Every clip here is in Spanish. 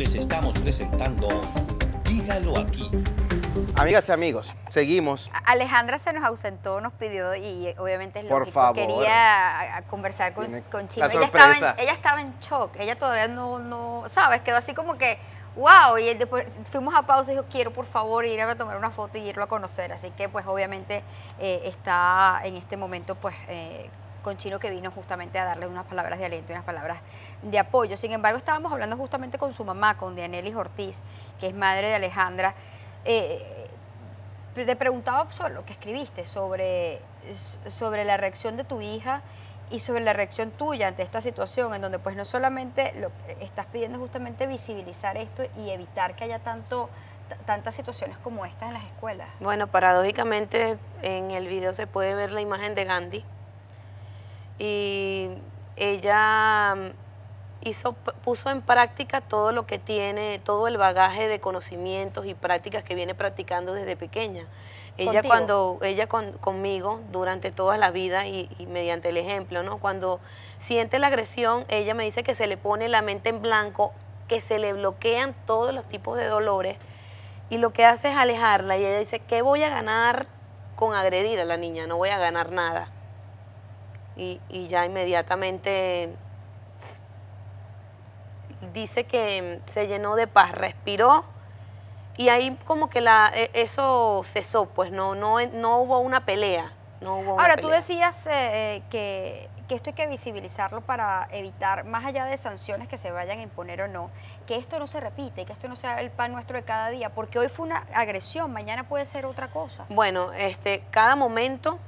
les estamos presentando Dígalo aquí. Amigas y amigos, seguimos. Alejandra se nos ausentó, nos pidió y obviamente es lo que quería conversar con, Chino. Ella estaba, en, ella estaba, en, shock, ella todavía no, no, ¿sabes? Quedó así como que, wow, y después fuimos a pausa y dijo, quiero por favor ir a tomar una foto y irlo a conocer. Así que pues obviamente eh, está en este momento pues... Eh, con Chino que vino justamente a darle unas palabras de aliento y unas palabras de apoyo. Sin embargo, estábamos hablando justamente con su mamá, con Dianelis Ortiz, que es madre de Alejandra. Eh, le preguntaba sobre lo que escribiste, sobre, sobre la reacción de tu hija y sobre la reacción tuya ante esta situación, en donde pues no solamente lo, estás pidiendo justamente visibilizar esto y evitar que haya tantas situaciones como estas en las escuelas. Bueno, paradójicamente en el video se puede ver la imagen de Gandhi, y ella mm, puso en práctica todo lo que tiene, todo el bagaje de conocimientos y prácticas que viene practicando desde pequeña. Ella cuando, ella conmigo durante toda la vida y, mediante el ejemplo, ¿no? Cuando siente la agresión, ella me dice que se le pone la mente en blanco, que se le bloquean todos los tipos de dolores y lo que hace es alejarla y ella dice, ¿qué voy a ganar con agredir a la niña? No voy a ganar nada y, ya inmediatamente dice que se llenó de paz, respiró y ahí como que la, e, eso cesó, pues no, no, no hubo una pelea. No hubo Ahora, tú decías eh, eh, que, que, esto hay que visibilizarlo para evitar, más allá de sanciones que se vayan a imponer o no, que esto no se repite, que esto no sea el pan nuestro de cada día, porque hoy fue una agresión, mañana puede ser otra cosa. Bueno, este, cada momento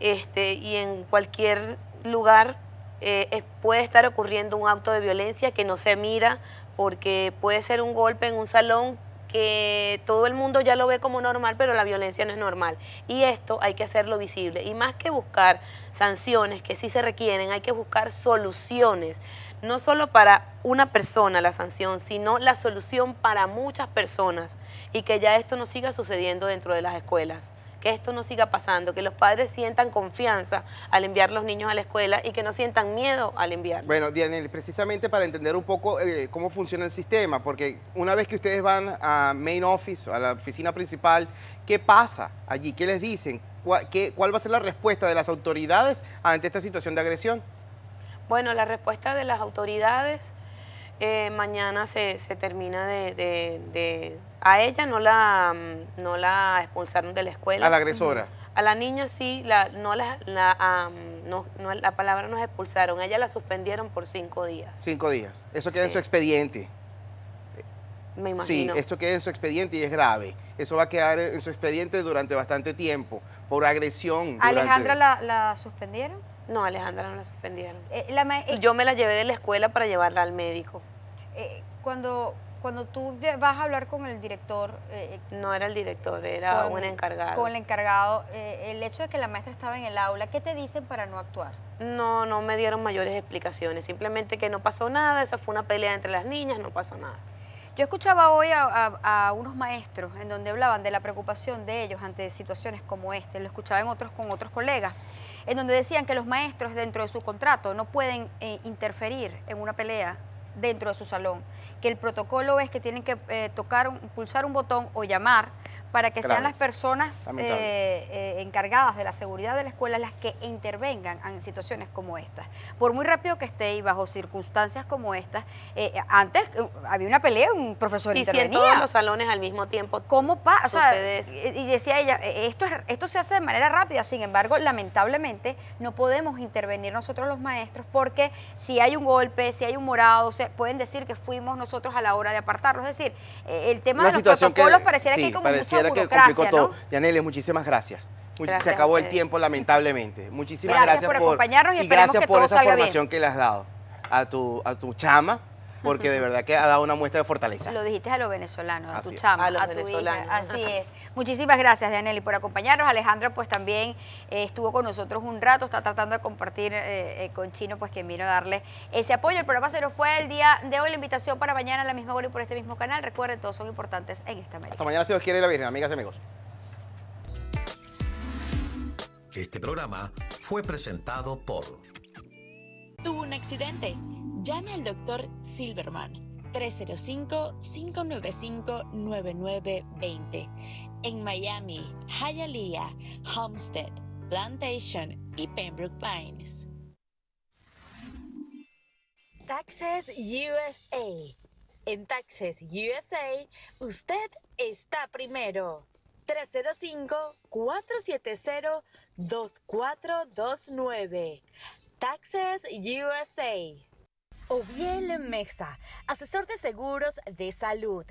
este, y en cualquier lugar eh, puede estar ocurriendo un acto de violencia que no se mira porque puede ser un golpe en un salón que todo el mundo ya lo ve como normal, pero la violencia no es normal. Y esto hay que hacerlo visible. Y más que buscar sanciones que sí se requieren, hay que buscar soluciones. No solo para una persona la sanción, sino la solución para muchas personas. Y que ya esto no siga sucediendo dentro de las escuelas que esto no siga pasando, que los padres sientan confianza al enviar los niños a la escuela y que no sientan miedo al enviar. Bueno, Dianel, precisamente para entender un poco eh, cómo funciona el sistema, porque una vez que ustedes van a main office, a la oficina principal, ¿qué pasa allí? ¿Qué les dicen? cuál va a ser la respuesta de las autoridades ante esta situación de agresión? Bueno, la respuesta de las autoridades eh, mañana se, se termina de, de, A ella no la, mm, no la expulsaron de la escuela. A la agresora. A la niña sí, la, no, la, la, no, la palabra nos expulsaron, ella la suspendieron por cinco días. Cinco días. Eso queda en su expediente. Me imagino. Sí, esto queda en su expediente y es grave. Eso va a quedar en su expediente durante bastante tiempo, por agresión. ¿Alejandra la suspendieron? No, Alejandra no la suspendieron. Eh, eh, Yo me la llevé de la escuela para llevarla al médico. Eh, cuando, cuando tú vas a hablar con el director... no era el director, era un encargado. Con el encargado, el hecho de que la maestra estaba en el aula, ¿qué te dicen para no actuar? No, no me dieron mayores explicaciones, simplemente que no pasó nada, esa fue una pelea entre las niñas, no pasó nada. Yo escuchaba hoy a, unos maestros en donde hablaban de la preocupación de ellos ante situaciones como esta, lo escuchaba en otros, con otros colegas, en donde decían que los maestros dentro de su contrato no pueden eh, interferir en una pelea dentro de su salón, que el protocolo es que tienen que eh, tocar, pulsar un botón o llamar para que sean las personas eh, eh, encargadas de la seguridad de la escuela las que intervengan en situaciones como estas. Por muy rápido que esté y bajo circunstancias como estas, eh, antes había una pelea, un profesor y en todos los salones al mismo tiempo. ¿Cómo pasa? y decía ella, e-, esto, esto se hace de manera rápida, sin embargo, lamentablemente no podemos intervenir nosotros los maestros porque si hay un golpe, si hay un morado, se pueden decir que fuimos nosotros a la hora de apartarlo. Es decir, el tema de los protocolos pareciera que hay como que complicó todo. muchísimas gracias. Se acabó el tiempo, lamentablemente. Muchísimas gracias, por, acompañarnos y, gracias por esa formación que le has dado a tu, a tu chama porque de verdad que ha dado una muestra de fortaleza. Lo dijiste a los venezolanos, a a, los venezolanos. Así es. Muchísimas gracias, Daniel, por acompañarnos. Alejandra, pues también eh, estuvo con nosotros un rato, está tratando de compartir eh, eh, con Chino, pues que vino a darle ese apoyo. El programa se nos fue el día de hoy, la invitación para mañana a la misma hora y por este mismo canal. Recuerden, todos son importantes en esta mañana Hasta mañana, si os quiere la Virgen, amigas y amigos. Este programa fue presentado por... Tuvo un accidente Llame al doctor Silverman 305-595-9920 en Miami, Hialeah, Homestead, Plantation y Pembroke Pines. Taxes USA. En Taxes USA, usted está primero. 305-470-2429. Taxes USA. OVIEL mesa asesor de seguros de salud.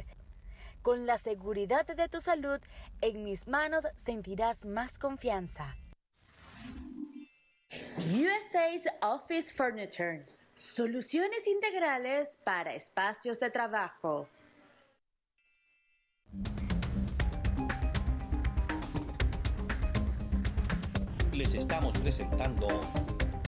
Con la seguridad de tu salud, en mis manos sentirás más confianza. USA's Office Furniture. Soluciones integrales para espacios de trabajo. Les estamos presentando